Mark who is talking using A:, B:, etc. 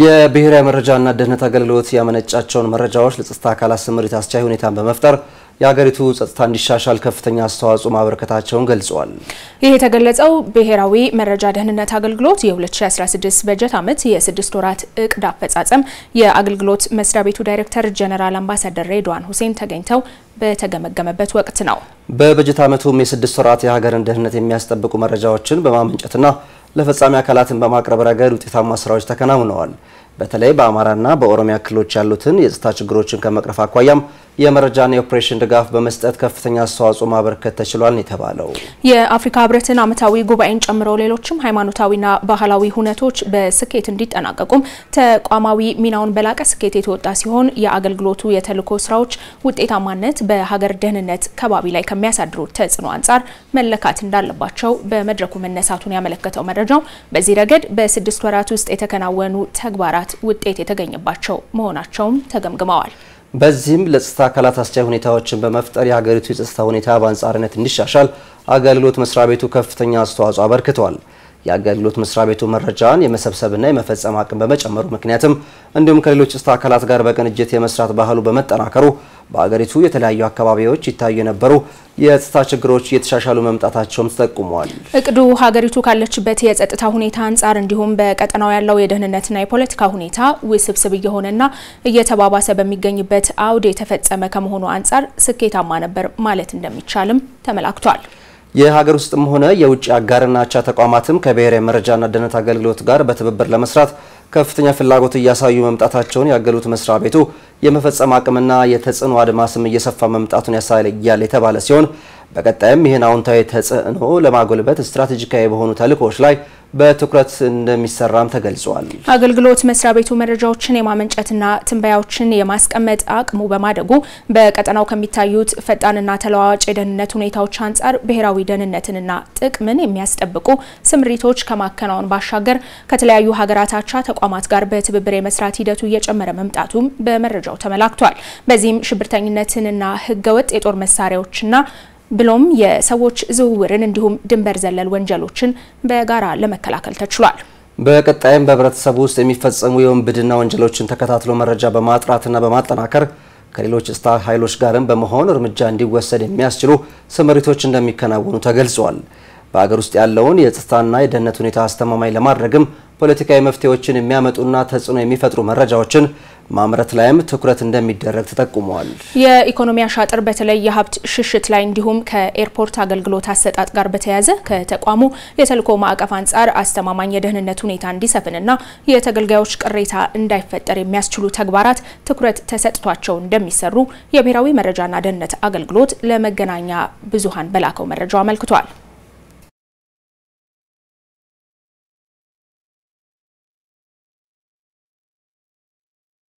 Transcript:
A: የብሔራዊ መረጃና ደህንነት አገልግሎት ያመነጫቸውን መረጃዎች ለጸጥታ አካላት ስምሪት አስቻይ ሁኔታን በመፍጠር የሀገሪቱ ጸጥታ እንዲሻሻል ከፍተኛ አስተዋጽኦ ማበረከታቸውን ገልጸዋል።
B: ይህ የተገለጸው ብሔራዊ መረጃ ደህንነት አገልግሎት የ2016 በጀት ዓመት የስድስት ወራት እቅድ አፈጻጸም የአገልግሎት መስሪያ ቤቱ ዳይሬክተር ጀነራል አምባሳደር ሬድዋን ሁሴን ተገኝተው በተገመገመበት ወቅት ነው።
A: በበጀት ዓመቱም የስድስት ወራት የሀገርን ደህንነት የሚያስጠብቁ መረጃዎችን በማመንጨትና ለፈጻሚ አካላትን በማቅረብ ረገድ ውጤታማ ስራዎች ተከናውነዋል። በተለይ በአማራና በኦሮሚያ ክልሎች ያሉትን የጸጥታ ችግሮችን ከመቅረፍ አኳያም የመረጃና የኦፕሬሽን ድጋፍ በመስጠት ከፍተኛ አስተዋጽኦ ማበረከት ተችሏል ነው የተባለው።
B: የአፍሪካ ህብረትን አመታዊ ጉባኤን ጨምሮ ሌሎችም ሃይማኖታዊና ባህላዊ ሁነቶች በስኬት እንዲጠናቀቁም ተቋማዊ ሚናውን በላቀ ስኬት የተወጣ ሲሆን የአገልግሎቱ የተልዕኮ ስራዎች ውጤታማነት በሀገር ደህንነት ከባቢ ላይ ከሚያሳድሩት ተጽዕኖ አንጻር መለካት እንዳለባቸው በመድረኩ መነሳቱን ያመለከተው መረጃው በዚህ ረገድ በስድስት ወራት ውስጥ የተከናወኑ ተግባራት ውጤት የተገኘባቸው መሆናቸውም ተገምግመዋል።
A: በዚህም ለጸጥታ አካላት አስቻይ ሁኔታዎችን በመፍጠር የሀገሪቱ የጸጥታ ሁኔታ በአንጻርነት እንዲሻሻል አገልግሎት መስሪያ ቤቱ ከፍተኛ አስተዋጽኦ አበርክተዋል። የአገልግሎት መስሪያ ቤቱ መረጃን የመሰብሰብና የመፈጸም አቅም በመጨመሩ ምክንያትም እንዲሁም ከሌሎች ጸጥታ አካላት ጋር በቅንጅት የመስራት ባህሉ በመጠናከሩ በአገሪቱ የተለያዩ አካባቢዎች ይታዩ የነበሩ የጸጥታ ችግሮች እየተሻሻሉ መምጣታቸውም ተጠቁመዋል።
B: እቅዱ ሀገሪቱ ካለችበት የጸጥታ ሁኔታ አንጻር እንዲሁም በቀጠናው ያለው የደህንነትና የፖለቲካ ሁኔታ ውስብስብ እየሆነና እየተባባሰ በሚገኝበት አውድ የተፈጸመ ከመሆኑ አንጻር ስኬታማ ነበር ማለት እንደሚቻልም ተመላክቷል።
A: የሀገር ውስጥም ሆነ የውጭ አጋርና አቻ ተቋማትም ከብሔራዊ መረጃና ደህንነት አገልግሎት ጋር በትብብር ለመስራት ከፍተኛ ፍላጎት እያሳዩ መምጣታቸውን ያገሉት መስሪያ ቤቱ የመፈጸም አቅምና የተጽዕኖ አድማስም እየሰፋ መምጣቱን ያሳያል የተባለ ሲሆን በቀጣይም ይህን አዎንታዊ ተጽዕኖ ለማጎልበት ስትራቴጂካዊ በሆኑ ተልእኮዎች ላይ በትኩረት እንደሚሰራም ተገልጿል።
B: አገልግሎት መስሪያ ቤቱ መረጃዎችን የማመንጨትና ትንበያዎችን የማስቀመጥ አቅሙ በማደጉ በቀጠናው ከሚታዩት ፈጣንና ተለዋዋጭ የደህንነት ሁኔታዎች አንጻር ብሔራዊ ደህንነትንና ጥቅምን የሚያስጠብቁ ስምሪቶች ከማከናወን ባሻገር ከተለያዩ ሀገራት አቻ ተቋማት ጋር በትብብር የመስራት ሂደቱ እየጨመረ መምጣቱም በመረጃው ተመላክቷል። በዚህም ሽብርተኝነትንና ህገወጥ የጦር መሳሪያዎችና ብሎም የሰዎች ዝውውርን እንዲሁም ድንበር ዘለል ወንጀሎችን በጋራ ለመከላከል ተችሏል።
A: በቀጣይም በህብረተሰቡ ውስጥ የሚፈጸሙ የወንብድና ወንጀሎችን ተከታትሎ መረጃ በማጥራትና በማጠናከር ከሌሎች ስታ ኃይሎች ጋርም በመሆን እርምጃ እንዲወሰድ የሚያስችሉ ስምሪቶች እንደሚከናወኑ ተገልጿል። በአገር ውስጥ ያለውን የጸጥታና የደህንነት ሁኔታ አስተማማኝ ለማድረግም ፖለቲካዊ መፍትሄዎችን የሚያመጡና ተጽዕኖ የሚፈጥሩ መረጃዎችን ማምረት ላይም ትኩረት እንደሚደረግ ተጠቁመዋል።
B: የኢኮኖሚ አሻጥር በተለይ የሀብት ሽሽት ላይ እንዲሁም ከኤርፖርት አገልግሎት አሰጣጥ ጋር በተያያዘ ከተቋሙ የተልዕኮ ማዕቀፍ አንጻር አስተማማኝ የደህንነት ሁኔታ እንዲሰፍንና የተገልጋዮች ቅሬታ እንዳይፈጠር የሚያስችሉ ተግባራት ትኩረት ተሰጥቷቸው እንደሚሰሩ የብሔራዊ መረጃና ደህንነት አገልግሎት ለመገናኛ ብዙኃን በላከው መረጃው አመልክቷል።